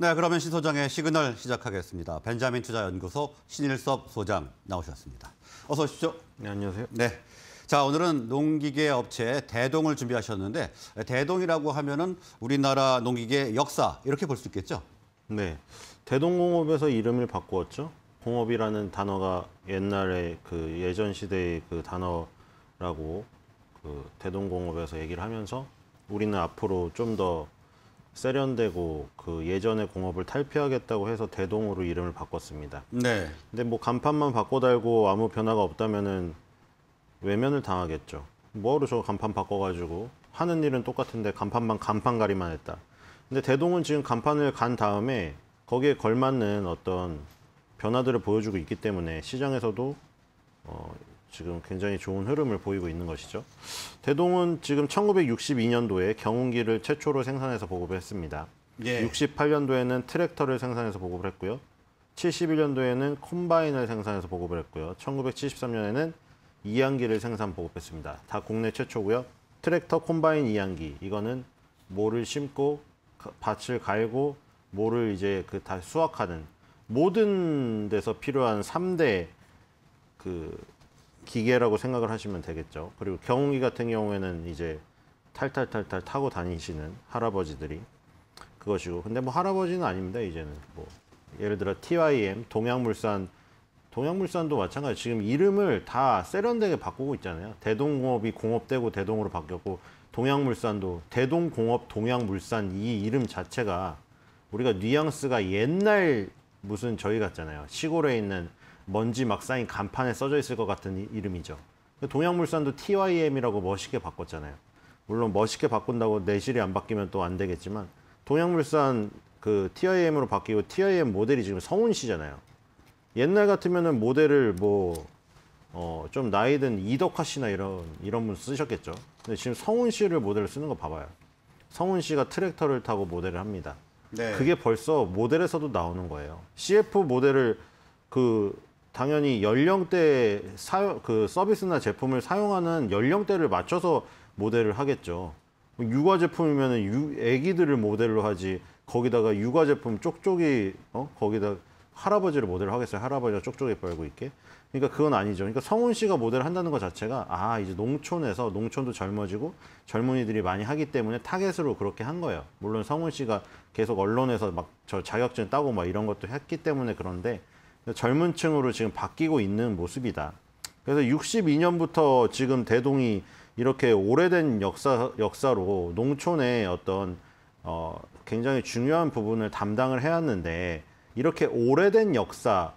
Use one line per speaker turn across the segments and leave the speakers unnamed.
네, 그러면 신소장의 시그널 시작하겠습니다. 벤자민 투자연구소 신일섭 소장 나오셨습니다. 어서 오십시오. 네, 안녕하세요. 네. 자, 오늘은 농기계 업체 대동을 준비하셨는데 대동이라고 하면은 우리나라 농기계 역사 이렇게 볼 수 있겠죠? 네. 대동공업에서 이름을 바꾸었죠.
공업이라는 단어가 옛날에 그 예전 시대의 그 단어라고 그 대동공업에서 얘기를 하면서 우리는 앞으로 좀더 세련되고 그 예전의 공업을 탈피하겠다고 해서 대동으로 이름을 바꿨습니다. 네. 근데 뭐 간판만 바꿔 달고 아무 변화가 없다면은 외면을 당하겠죠. 뭐로 저 간판 바꿔가지고 하는 일은 똑같은데 간판만 간판가리만 했다. 근데 대동은 지금 간판을 간 다음에 거기에 걸맞는 어떤 변화들을 보여주고 있기 때문에 시장에서도 어, 지금 굉장히 좋은 흐름을 보이고 있는 것이죠. 대동은 지금 1962년도에 경운기를 최초로 생산해서 보급을 했습니다. 예. 68년도에는 트랙터를 생산해서 보급을 했고요. 71년도에는 콤바인을 생산해서 보급을 했고요. 1973년에는 이항기를 생산 보급했습니다. 다 국내 최초고요. 트랙터 콤바인 이항기 이거는 모를 심고 밭을 갈고 모를 이제 그 다 수확하는 모든 데서 필요한 3대 그 기계라고 생각을 하시면 되겠죠. 그리고 경운기 같은 경우에는 이제 탈탈탈탈 타고 다니시는 할아버지들이 그것이고 근데 뭐 할아버지는 아닙니다 이제는 뭐 예를 들어 TYM 동양물산 동양물산도 마찬가지 지금 이름을 다 세련되게 바꾸고 있잖아요 대동공업이 공업되고 대동으로 바뀌었고 동양물산도 대동공업 동양물산 이 이름 자체가 우리가 뉘앙스가 옛날 무슨 저희 같잖아요 시골에 있는 먼지 막 쌓인 간판에 써져 있을 것 같은 이름이죠. 동양물산도 TYM이라고 멋있게 바꿨잖아요. 물론 멋있게 바꾼다고 내실이 안 바뀌면 또 안 되겠지만 동양물산 그 TIM으로 바뀌고 TIM 모델이 지금 성훈 씨잖아요. 옛날 같으면은 모델을 뭐어좀 나이든 이덕화 씨나 이런 이런 분 쓰셨겠죠. 근데 지금 성훈 씨를 모델을 쓰는 거 봐봐요. 성훈 씨가 트랙터를 타고 모델을 합니다. 네. 그게 벌써 모델에서도 나오는 거예요. CF 모델을 그 당연히 연령대 사용, 그 서비스나 제품을 사용하는 연령대를 맞춰서 모델을 하겠죠. 육아 제품이면 유, 애기들을 모델로 하지 거기다가 육아 제품 쪽쪽이 어? 거기다 할아버지를 모델을 하겠어요. 할아버지가 쪽쪽이 빨고 있게. 그러니까 그건 아니죠. 그러니까 성훈 씨가 모델 을 한다는 것 자체가 아 이제 농촌에서 농촌도 젊어지고 젊은이들이 많이 하기 때문에 타겟으로 그렇게 한 거예요. 물론 성훈 씨가 계속 언론에서 막 저 자격증 따고 막 이런 것도 했기 때문에 그런데 젊은 층으로 지금 바뀌고 있는 모습이다. 그래서 62년부터 지금 대동이 이렇게 오래된 역사, 역사로 농촌의 어떤 어, 굉장히 중요한 부분을 담당을 해왔는데 이렇게 오래된 역사를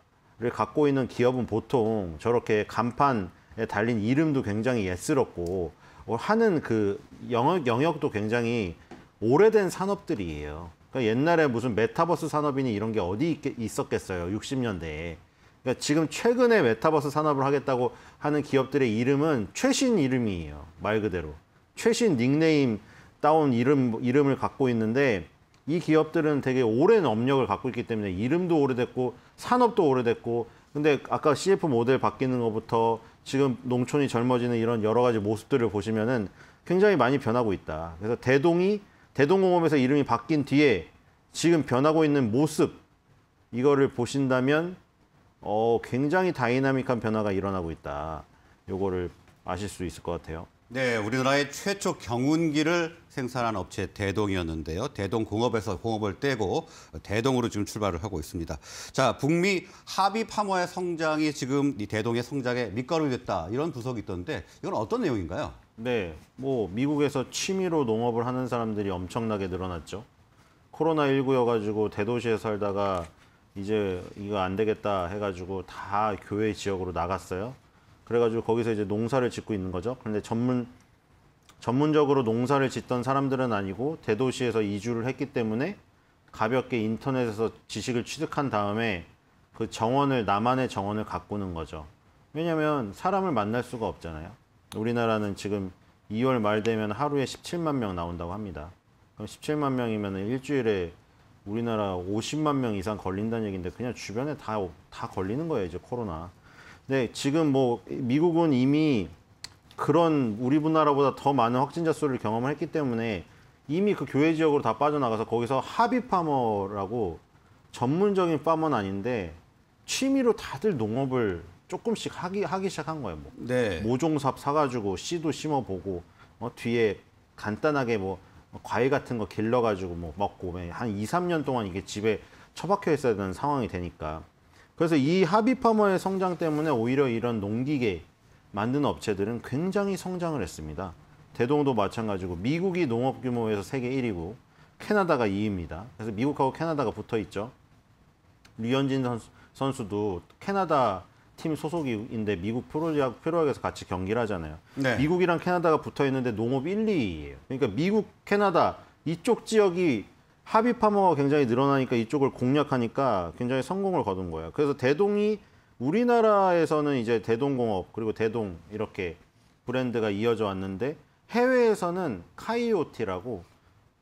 갖고 있는 기업은 보통 저렇게 간판에 달린 이름도 굉장히 예스럽고 하는 그 영역, 영역도 굉장히 오래된 산업들이에요. 그러니까 옛날에 무슨 메타버스 산업이니 이런 게 어디 있었겠어요. 60년대에. 그러니까 지금 최근에 메타버스 산업을 하겠다고 하는 기업들의 이름은 최신 이름이에요. 말 그대로. 최신 닉네임 따온 이름, 이름을 갖고 있는데 이 기업들은 되게 오랜 업력을 갖고 있기 때문에 이름도 오래됐고 산업도 오래됐고 근데 아까 CF 모델 바뀌는 것부터 지금 농촌이 젊어지는 이런 여러 가지 모습들을 보시면은 굉장히 많이 변하고 있다. 그래서 대동이 대동공업에서 이름이 바뀐 뒤에 지금 변하고 있는 모습 이거를 보신다면 어, 굉장히 다이나믹한 변화가 일어나고 있다. 요거를 아실 수 있을 것 같아요.
네, 우리나라의 최초 경운기를 생산한 업체 대동이었는데요. 대동 공업에서 공업을 떼고 대동으로 지금 출발을 하고 있습니다. 자, 북미 하비 파머의 성장이 지금 이 대동의 성장에 밑거름이 됐다. 이런 분석이 있던데 이건 어떤 내용인가요? 네, 뭐 미국에서 취미로 농업을 하는 사람들이 엄청나게 늘어났죠.
코로나 19여가지고 대도시에 살다가 이제 이거 안 되겠다 해가지고 다 교외 지역으로 나갔어요. 그래가지고 거기서 이제 농사를 짓고 있는 거죠. 근데 전문 전문적으로 농사를 짓던 사람들은 아니고 대도시에서 이주를 했기 때문에 가볍게 인터넷에서 지식을 취득한 다음에 그 정원을 나만의 정원을 가꾸는 거죠. 왜냐면 하 사람을 만날 수가 없잖아요. 우리나라는 지금 2월 말 되면 하루에 17만 명 나온다고 합니다. 그럼 17만 명이면 일주일에 우리나라 50만 명 이상 걸린다는 얘기인데 그냥 주변에 다, 다 걸리는 거예요, 이제 코로나. 근데 지금 뭐 미국은 이미 그런 우리나라보다 더 많은 확진자 수를 경험을 했기 때문에 이미 그 교외 지역으로 다 빠져나가서 거기서 하비 파머라고 전문적인 파머는 아닌데 취미로 다들 농업을 조금씩 하기 하기 시작한 거예요. 뭐 네. 모종삽 사가지고 씨도 심어보고 어, 뒤에 간단하게 뭐 어, 과일 같은 거 길러가지고 뭐 먹고 뭐 한 2, 3년 동안 이게 집에 처박혀 있어야 되는 상황이 되니까 그래서 이 하비파머의 성장 때문에 오히려 이런 농기계 만드는 업체들은 굉장히 성장을 했습니다. 대동도 마찬가지고 미국이 농업 규모에서 세계 1위고 캐나다가 2위입니다. 그래서 미국하고 캐나다가 붙어 있죠. 류현진 선수, 도 캐나다 팀 소속인데 미국 프로야구 프로리학에서 같이 경기를 하잖아요. 네. 미국이랑 캐나다가 붙어 있는데 농업 1, 2위예요. 그러니까 미국, 캐나다 이쪽 지역이 합의 파머가 굉장히 늘어나니까 이쪽을 공략하니까 굉장히 성공을 거둔 거예요. 그래서 대동이 우리나라에서는 이제 대동공업 그리고 대동 이렇게 브랜드가 이어져 왔는데 해외에서는 카이오티라고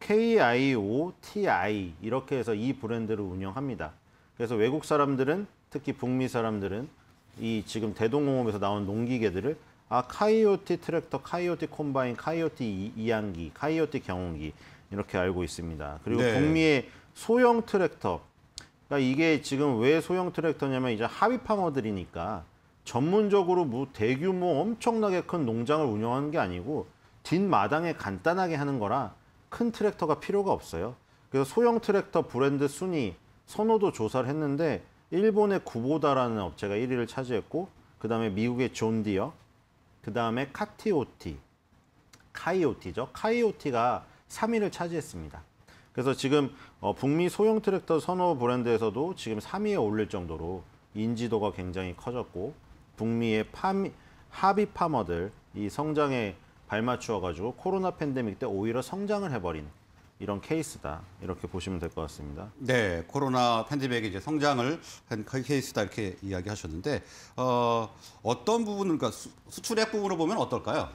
KIOTI 이렇게 해서 이 브랜드를 운영합니다. 그래서 외국 사람들은 특히 북미 사람들은 이 지금 대동공업에서 나온 농기계들을 아 카이오티 트랙터, 카이오티 콤바인, 카이오티 이안기, 카이오티 경운기 이렇게 알고 있습니다. 그리고 네. 북미의 소형 트랙터. 그러니까 이게 지금 왜 소형 트랙터냐면 이제 하비파머들이니까 전문적으로 뭐 대규모 엄청나게 큰 농장을 운영하는 게 아니고 뒷마당에 간단하게 하는 거라 큰 트랙터가 필요가 없어요. 그래서 소형 트랙터 브랜드 순위 선호도 조사를 했는데 일본의 구보다라는 업체가 1위를 차지했고 그 다음에 미국의 존디어 그 다음에 카티오티 카이오티죠 카이오티가 3위를 차지했습니다 그래서 지금 어, 북미 소형 트랙터 선호 브랜드에서도 지금 3위에 올릴 정도로 인지도가 굉장히 커졌고 북미의 파미, 하비 파머들 이 성장에 발맞추어 가지고 코로나 팬데믹 때 오히려 성장을 해버린 이런 케이스다 이렇게 보시면 될 것 같습니다.
네, 코로나 팬데믹의 이제 성장을 한 그 케이스다 이렇게 이야기하셨는데 어, 어떤 부분을 그러니까 수, 출액 부분으로 보면 어떨까요?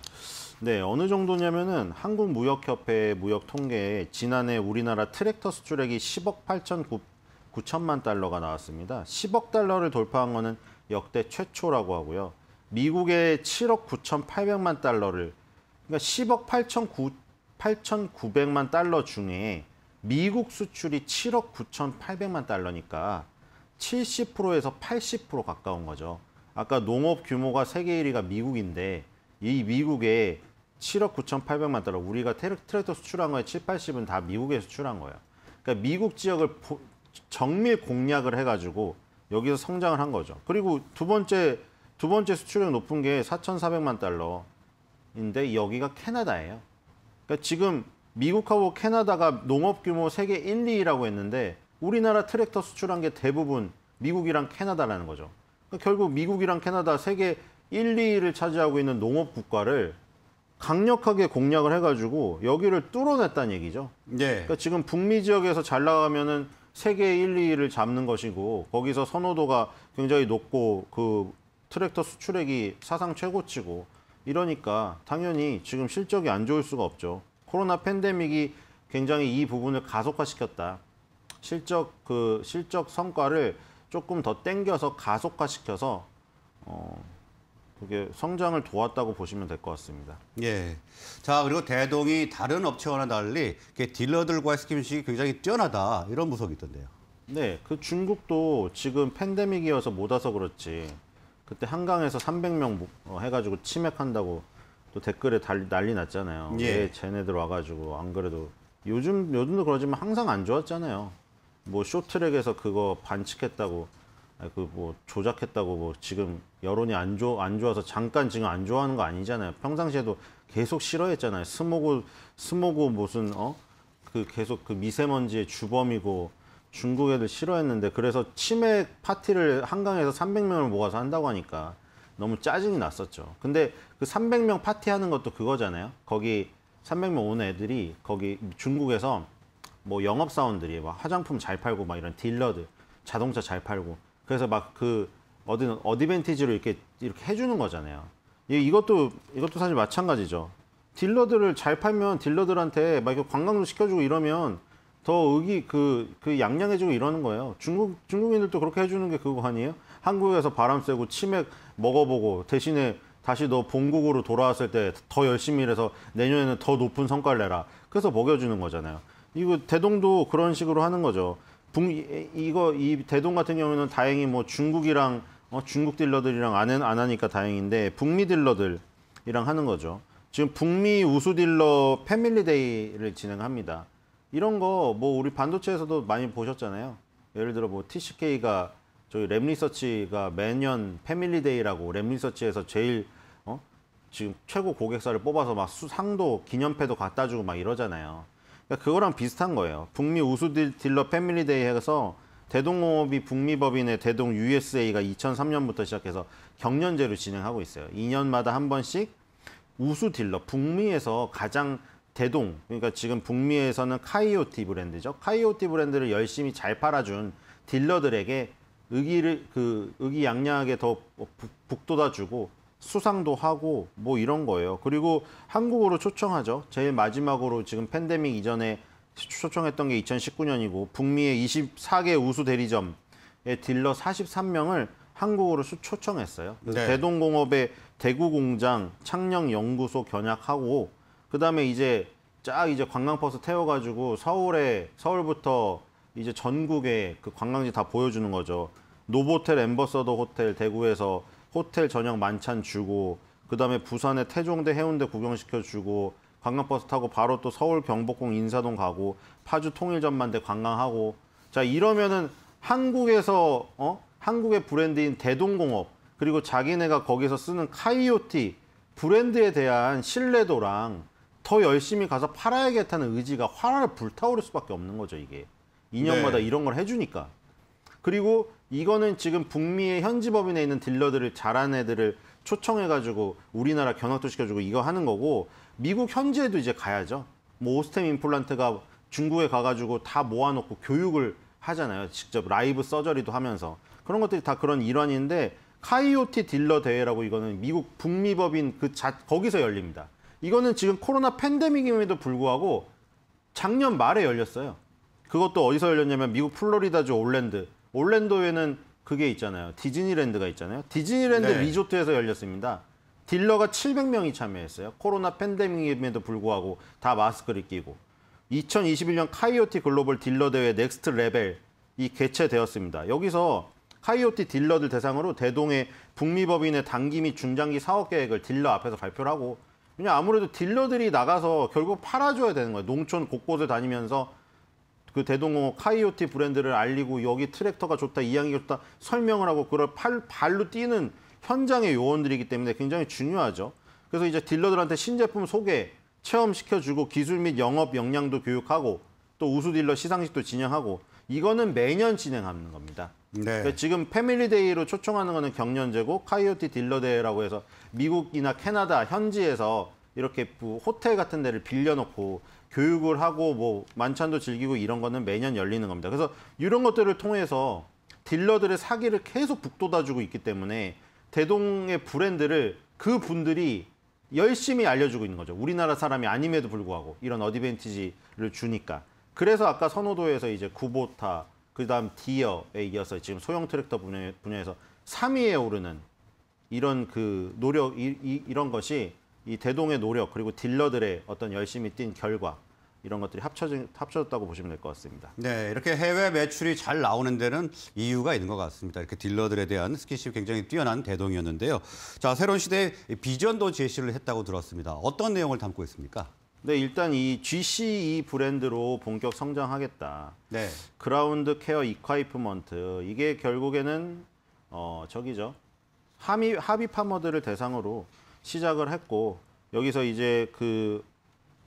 네, 어느 정도냐면은 한국무역협회 무역 통계에 지난해 우리나라 트랙터 수출액이 10억 8천 9, 9천만 달러가 나왔습니다. 10억 달러를 돌파한 거는 역대 최초라고 하고요. 미국의 7억 9천 8백만 달러를 그러니까 10억 8천 9 8,900만 달러 중에 미국 수출이 7억 9,800만 달러니까 70%에서 80% 가까운 거죠. 아까 농업 규모가 세계 1위가 미국인데 이 미국에 7억 9,800만 달러 우리가 트랙터 수출한 거에 7, 80은 다 미국에 수출한 거예요. 그러니까 미국 지역을 정밀 공략을 해가지고 여기서 성장을 한 거죠. 그리고 두 번째 두 번째 수출량 높은 게 4,400만 달러인데 여기가 캐나다예요. 그러니까 지금 미국하고 캐나다가 농업 규모 세계 1, 2위라고 했는데 우리나라 트랙터 수출한 게 대부분 미국이랑 캐나다라는 거죠. 그러니까 결국 미국이랑 캐나다 세계 1, 2위를 차지하고 있는 농업 국가를 강력하게 공략을 해가지고 여기를 뚫어냈다는 얘기죠. 예. 그러니까 지금 북미 지역에서 잘 나가면은 세계 1, 2위를 잡는 것이고 거기서 선호도가 굉장히 높고 그 트랙터 수출액이 사상 최고치고 이러니까 당연히 지금 실적이 안 좋을 수가 없죠. 코로나 팬데믹이 굉장히 이 부분을 가속화시켰다. 실적 그 실적 성과를 조금 더 땡겨서 가속화시켜서 어 그게 성장을 도왔다고 보시면 될 것 같습니다.
예. 자 그리고 대동이 다른 업체와는 달리 딜러들과의 스킨십이 굉장히 뛰어나다 이런 분석이 있던데요. 네, 그 중국도 지금 팬데믹이어서 못 와서
그렇지 그때 한강에서 300명 어, 해가지고 치맥한다고 또 댓글에 달, 리 난리 났잖아요. 예. 왜 쟤네들 와가지고 안 그래도 요즘 요즘도 그러지만 항상 안 좋았잖아요. 뭐 쇼트랙에서 그거 반칙했다고 그뭐 조작했다고 뭐 지금 여론이 안 좋 안 좋아서 잠깐 지금 안 좋아하는 거 아니잖아요. 평상시에도 계속 싫어했잖아요. 스모그 스모그 무슨 어 그 계속 그 미세먼지의 주범이고 중국 애들 싫어했는데 그래서 치맥 파티를 한강에서 300명을 모아서 한다고 하니까 너무 짜증이 났었죠. 근데 그 300명 파티 하는 것도 그거잖아요. 거기 300명 오는 애들이 거기 중국에서 뭐 영업사원들이 막 화장품 잘 팔고 막 이런 딜러들 자동차 잘 팔고 그래서 막 그 어디 어드밴티지로 이렇게 이렇게 해주는 거잖아요. 이것도 이것도 사실 마찬가지죠. 딜러들을 잘 팔면 딜러들한테 막 이렇게 관광도 시켜주고 이러면 더 의기 그, 그 양양해지고 이러는 거예요. 중국, 중국인들도 그렇게 해주는 게 그거 아니에요? 한국에서 바람 쐬고 치맥 먹어보고 대신에 다시 너 본국으로 돌아왔을 때 더 열심히 일해서 내년에는 더 높은 성과를 내라. 그래서 먹여주는 거잖아요. 이거 대동도 그런 식으로 하는 거죠. 북, 이거 이 대동 같은 경우는 다행히 뭐 중국이랑 어, 중국 딜러들이랑 안, 안 하니까 다행인데 북미 딜러들이랑 하는 거죠. 지금 북미 우수 딜러 패밀리데이를 진행합니다. 이런 거 뭐 우리 반도체에서도 많이 보셨잖아요. 예를 들어 뭐 TCK가 저희 랩 리서치가 매년 패밀리데이라고 랩 리서치에서 제일 어? 지금 최고 고객사를 뽑아서 막수 상도 기념패도 갖다 주고 막 이러잖아요. 그러니까 그거랑 비슷한 거예요. 북미 우수 딜러 패밀리데이 해서 대동공업이 북미법인의 대동 USA가 2003년부터 시작해서 경년제로 진행하고 있어요. 2년마다 한 번씩 우수 딜러, 북미에서 가장 대동 그러니까 지금 북미에서는 카이오티 브랜드죠. 카이오티 브랜드를 열심히 잘 팔아준 딜러들에게 의기를 그 의기양양하게 더 북돋아주고 수상도 하고 뭐 이런 거예요. 그리고 한국으로 초청하죠. 제일 마지막으로 지금 팬데믹 이전에 초청했던 게 2019년이고 북미의 24개 우수 대리점의 딜러 43명을 한국으로 초청했어요. 네. 대동공업의 대구 공장, 창녕 연구소 견약하고 그다음에 이제 쫙 이제 관광버스 태워가지고 서울에 서울부터 이제 전국에 그 관광지 다 보여주는 거죠. 노보텔 엠버서더 호텔 대구에서 호텔 저녁 만찬 주고 그다음에 부산에 태종대 해운대 구경시켜 주고 관광버스 타고 바로 또 서울 경복궁 인사동 가고 파주 통일전망대 관광하고 자 이러면은 한국에서 어 한국의 브랜드인 대동공업 그리고 자기네가 거기서 쓰는 카이오티 브랜드에 대한 신뢰도랑 더 열심히 가서 팔아야겠다는 의지가 화를 불타오를 수밖에 없는 거죠 이게 2년마다 네. 이런 걸 해주니까 그리고 이거는 지금 북미의 현지 법인에 있는 딜러들을 잘한 애들을 초청해가지고 우리나라 견학도 시켜주고 이거 하는 거고 미국 현지에도 이제 가야죠 뭐 오스템 임플란트가 중국에 가가지고 다 모아놓고 교육을 하잖아요 직접 라이브 서저리도 하면서 그런 것들이 다 그런 일환인데 카이오티 딜러 대회라고 이거는 미국 북미 법인 그 자, 거기서 열립니다 이거는 지금 코로나 팬데믹임에도 불구하고 작년 말에 열렸어요. 그것도 어디서 열렸냐면 미국 플로리다주 올랜드. 올랜도에는 그게 있잖아요. 디즈니랜드가 있잖아요. 디즈니랜드 네. 리조트에서 열렸습니다. 딜러가 700명이 참여했어요. 코로나 팬데믹임에도 불구하고 다 마스크를 끼고. 2021년 카이오티 글로벌 딜러 대회 넥스트 레벨이 개최되었습니다. 여기서 카이오티 딜러들 대상으로 대동의 북미법인의 단기 및 중장기 사업 계획을 딜러 앞에서 발표를 하고 왜냐 아무래도 딜러들이 나가서 결국 팔아줘야 되는 거예요. 농촌 곳곳을 다니면서 그대동공업 카이오티 브랜드를 알리고 여기 트랙터가 좋다, 이 양이 좋다 설명을 하고 그걸 팔, 발로 뛰는 현장의 요원들이기 때문에 굉장히 중요하죠. 그래서 이제 딜러들한테 신제품 소개, 체험시켜주고 기술 및 영업 역량도 교육하고 또 우수 딜러 시상식도 진행하고 이거는 매년 진행하는 겁니다. 네. 그러니까 지금 패밀리데이로 초청하는 거는 경련제고 카이오티 딜러데이라고 해서 미국이나 캐나다 현지에서 이렇게 뭐 호텔 같은 데를 빌려놓고 교육을 하고 뭐 만찬도 즐기고 이런 거는 매년 열리는 겁니다. 그래서 이런 것들을 통해서 딜러들의 사기를 계속 북돋아주고 있기 때문에 대동의 브랜드를 그 분들이 열심히 알려주고 있는 거죠. 우리나라 사람이 아님에도 불구하고 이런 어드밴티지를 주니까. 그래서 아까 선호도에서 이제 구보타, 그다음 디어에 이어서 지금 소형 트랙터 분야, 분야에서 3위에 오르는 이런 그 노력 이, 이, 이런 것이 이 대동의 노력 그리고 딜러들의 어떤 열심히 뛴 결과 이런 것들이 합쳐진, 합쳐졌다고 보시면 될 것 같습니다.
네, 이렇게 해외 매출이 잘 나오는 데는 이유가 있는 것 같습니다. 이렇게 딜러들에 대한 스킨십 굉장히 뛰어난 대동이었는데요. 자, 새로운 시대의 비전도 제시를 했다고 들었습니다. 어떤 내용을 담고 있습니까? 네, 일단 이 GCE 브랜드로 본격 성장하겠다.
네. 그라운드 케어 이콰이프먼트. 이게 결국에는 어, 저기죠. 하미, 하비 파머들을 대상으로 시작을 했고 여기서 이제 그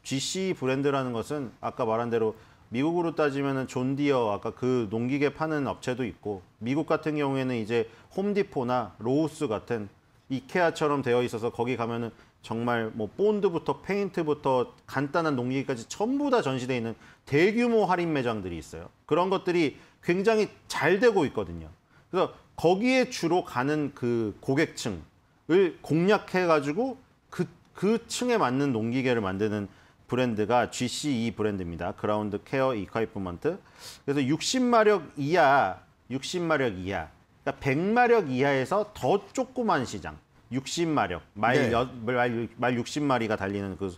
GCE 브랜드라는 것은 아까 말한 대로 미국으로 따지면 존디어 아까 그 농기계 파는 업체도 있고 미국 같은 경우에는 이제 홈디포나 로우스 같은 이케아처럼 되어 있어서 거기 가면은 정말 뭐 본드부터 페인트부터 간단한 농기까지 전부 다전시되어 있는 대규모 할인 매장들이 있어요. 그런 것들이 굉장히 잘 되고 있거든요. 그래서 거기에 주로 가는 그 고객층을 공략해 가지고 그, 그 층에 맞는 농기계를 만드는 브랜드가 GCE 브랜드입니다. 그라운드 케어 이카이프먼트. 그래서 60마력 이하, 60마력 이하 그러니까 100마력 이하에서 더 조그만 시장, 60마력, 말, 네. 여, 말, 말 60마리가 달리는 그,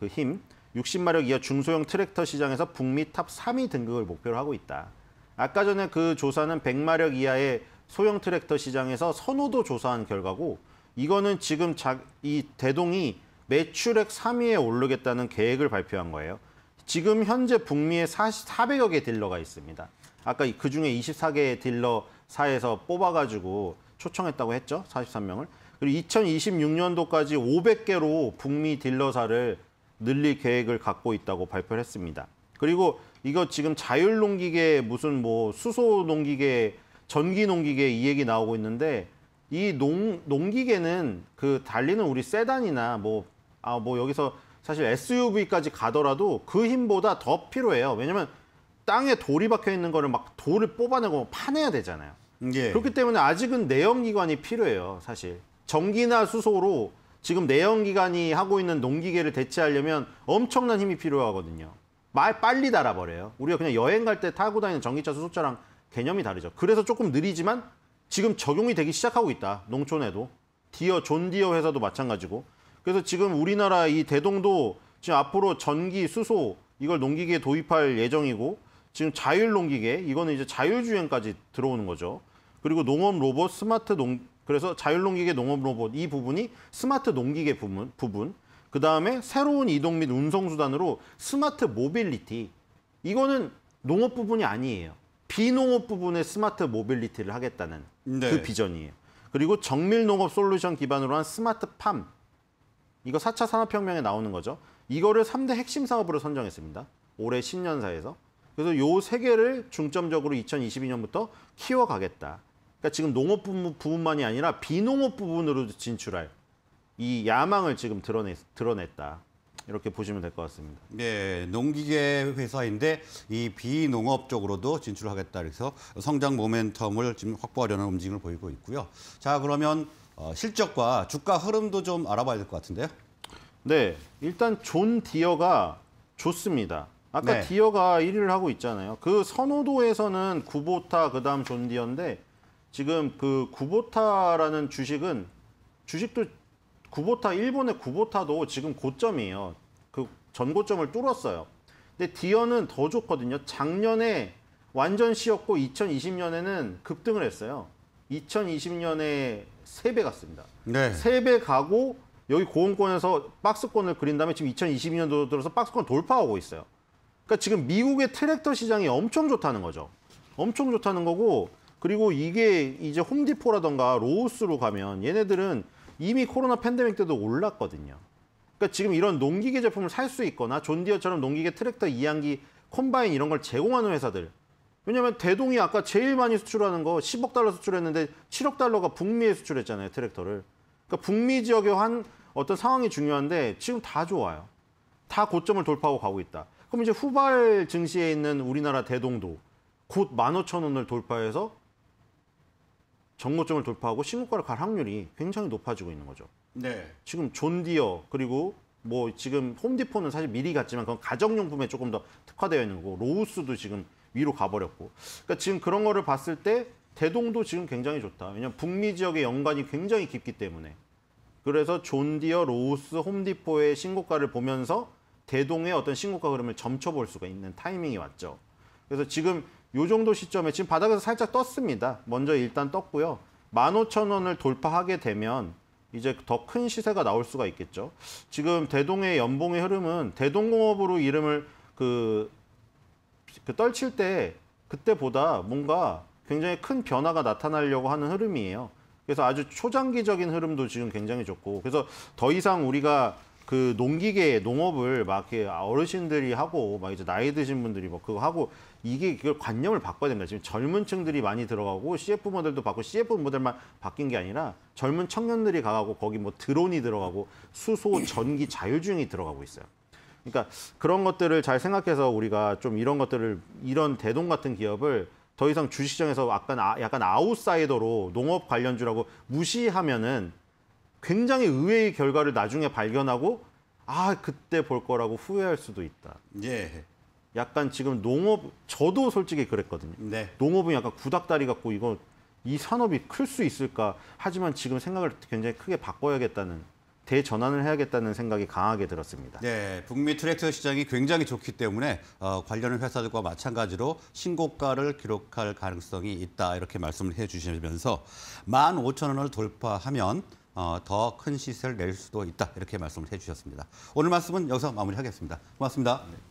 그 힘, 60마력 이하 중소형 트랙터 시장에서 북미 탑 3위 등극을 목표로 하고 있다. 아까 전에 그 조사는 100마력 이하의 소형 트랙터 시장에서 선호도 조사한 결과고 이거는 지금 자, 이 대동이 매출액 3위에 오르겠다는 계획을 발표한 거예요. 지금 현재 북미에 40, 400여 개 딜러가 있습니다. 아까 그 중에 24개의 딜러 사에서 뽑아가지고 초청했다고 했죠. 43명을. 그리고 2026년도까지 500개로 북미 딜러사를 늘릴 계획을 갖고 있다고 발표를 했습니다. 그리고 이거 지금 자율 농기계 무슨 뭐 수소 농기계 전기 농기계 이 얘기 나오고 있는데 이 농, 농기계는 그 달리는 우리 세단이나 뭐, 아, 뭐 여기서 사실 SUV까지 가더라도 그 힘보다 더 필요해요. 왜냐면 땅에 돌이 박혀 있는 거를 막 돌을 뽑아내고 파내야 되잖아요. 예. 그렇기 때문에 아직은 내연기관이 필요해요, 사실. 전기나 수소로 지금 내연기관이 하고 있는 농기계를 대체하려면 엄청난 힘이 필요하거든요. 말 빨리 달아버려요. 우리가 그냥 여행 갈 때 타고 다니는 전기차, 수소차랑 개념이 다르죠. 그래서 조금 느리지만 지금 적용이 되기 시작하고 있다. 농촌에도. 디어, 존디어 회사도 마찬가지고. 그래서 지금 우리나라 이 대동도 지금 앞으로 전기, 수소 이걸 농기계에 도입할 예정이고 지금 자율 농기계 이거는 이제 자율주행까지 들어오는 거죠. 그리고 농업 로봇 스마트 농 그래서 자율 농기계 농업 로봇 이 부분이 스마트 농기계 부분 부분 그 다음에 새로운 이동 및 운송 수단으로 스마트 모빌리티 이거는 농업 부분이 아니에요. 비농업 부분의 스마트 모빌리티를 하겠다는 그 네. 그 비전이에요. 그리고 정밀 농업 솔루션 기반으로 한 스마트 팜 이거 4차 산업혁명에 나오는 거죠. 이거를 3대 핵심 사업으로 선정했습니다. 올해 10년사에서. 그래서 요 세 개를 중점적으로 2022년부터 키워가겠다. 그러니까 지금 농업 부분만이 아니라 비농업 부분으로 도 진출할 이 야망을 지금 드러냈, 드러냈다. 이렇게 보시면 될 것 같습니다.
네, 농기계 회사인데 이 비농업 쪽으로도 진출하겠다 그래서 성장 모멘텀을 지금 확보하려는 움직임을 보이고 있고요. 자, 그러면 어, 실적과 주가 흐름도 좀 알아봐야 될 것 같은데요. 네,
일단 존 디어가 좋습니다. 아까 네. 디어가 1위를 하고 있잖아요. 그 선호도에서는 구보타 그다음 존디어인데 지금 그 구보타라는 주식은 주식도 구보타 일본의 구보타도 지금 고점이에요. 그 전고점을 뚫었어요. 근데 디어는 더 좋거든요. 작년에 완전 쉬었고 2020년에는 급등을 했어요. 2020년에 3배 갔습니다. 네. 3배 가고 여기 고온권에서 박스권을 그린 다음에 지금 2022년도 들어서 박스권 돌파하고 있어요. 그러니까 지금 미국의 트랙터 시장이 엄청 좋다는 거죠. 엄청 좋다는 거고 그리고 이게 이제 홈디포라던가 로우스로 가면 얘네들은 이미 코로나 팬데믹 때도 올랐거든요. 그러니까 지금 이런 농기계 제품을 살 수 있거나 존디어처럼 농기계 트랙터, 이양기, 콤바인 이런 걸 제공하는 회사들. 왜냐면 하 대동이 아까 제일 많이 수출하는 거 10억 달러 수출했는데 7억 달러가 북미에 수출했잖아요, 트랙터를. 그러니까 북미 지역의 한 어떤 상황이 중요한데 지금 다 좋아요. 다 고점을 돌파하고 가고 있다. 그럼 이제 후발 증시에 있는 우리나라 대동도 곧 15,000원을 돌파해서 정고점을 돌파하고 신고가를 갈 확률이 굉장히 높아지고 있는 거죠. 네. 지금 존디어 그리고 뭐 지금 홈디포는 사실 미리 갔지만 그건 가정용품에 조금 더 특화되어 있는 거고 로우스도 지금 위로 가버렸고 그러니까 지금 그런 거를 봤을 때 대동도 지금 굉장히 좋다. 왜냐하면 북미 지역의 연관이 굉장히 깊기 때문에 그래서 존디어, 로우스, 홈디포의 신고가를 보면서 대동의 어떤 신고가 흐름을 점쳐볼 수가 있는 타이밍이 왔죠. 그래서 지금 요 정도 시점에 지금 바닥에서 살짝 떴습니다. 먼저 일단 떴고요. 15,000원을 돌파하게 되면 이제 더 큰 시세가 나올 수가 있겠죠. 지금 대동의 연봉의 흐름은 대동공업으로 이름을 그, 그 떨칠 때 그때보다 뭔가 굉장히 큰 변화가 나타나려고 하는 흐름이에요. 그래서 아주 초장기적인 흐름도 지금 굉장히 좋고 그래서 더 이상 우리가 그 농기계 농업을 막 이렇게 어르신들이 하고 막 이제 나이 드신 분들이 뭐 그거 하고 이게 이걸 관념을 바꿔야 됩니다. 지금 젊은 층들이 많이 들어가고 CF 모델도 바꾸고 CF 모델만 바뀐 게 아니라 젊은 청년들이 가고 거기 뭐 드론이 들어가고 수소, 전기, 자율주행이 들어가고 있어요. 그러니까 그런 것들을 잘 생각해서 우리가 좀 이런 것들을 이런 대동 같은 기업을 더 이상 주시장에서 약간 아, 약간 아웃사이더로 농업 관련주라고 무시하면은 굉장히 의외의 결과를 나중에 발견하고 아 그때 볼 거라고 후회할 수도 있다. 예. 약간 지금 농업 저도 솔직히 그랬거든요. 네. 농업은 약간 구닥다리 같고 이거 이 산업이 클 수 있을까? 하지만 지금 생각을 굉장히 크게 바꿔야겠다는 대전환을 해야겠다는 생각이 강하게 들었습니다.
네, 북미 트랙터 시장이 굉장히 좋기 때문에 어, 관련 회사들과 마찬가지로 신고가를 기록할 가능성이 있다 이렇게 말씀을 해주시면서 15,000원을 돌파하면 어, 더 큰 시세를 낼 수도 있다 이렇게 말씀을 해주셨습니다. 오늘 말씀은 여기서 마무리하겠습니다. 고맙습니다. 네.